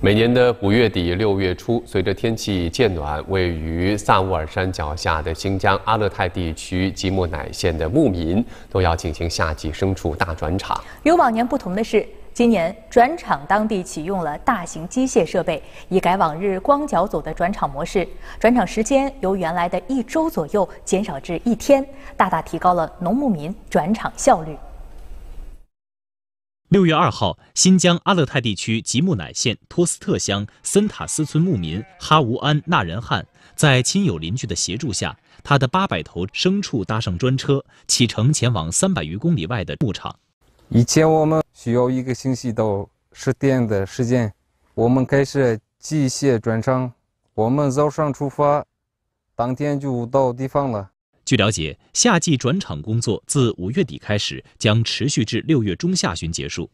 每年的五月底六月初，随着天气渐暖，位于萨乌尔山脚下的新疆阿勒泰地区吉木乃县的牧民都要进行夏季牲畜大转场。与往年不同的是，今年转场当地启用了大型机械设备，以改往日光脚走的转场模式。转场时间由原来的一周左右减少至一天，大大提高了农牧民转场效率。六月二号，新疆阿勒泰地区吉木乃县托斯特乡森塔斯村牧民哈吾安纳仁汉，在亲友邻居的协助下，他的八百头牲畜搭上专车，启程前往三百余公里外的牧场。以前我们需要一个星期到十天的时间，我们开始机械转场，我们早上出发，当天就到地方了。据了解，夏季转场工作自五月底开始，将持续至六月中下旬结束。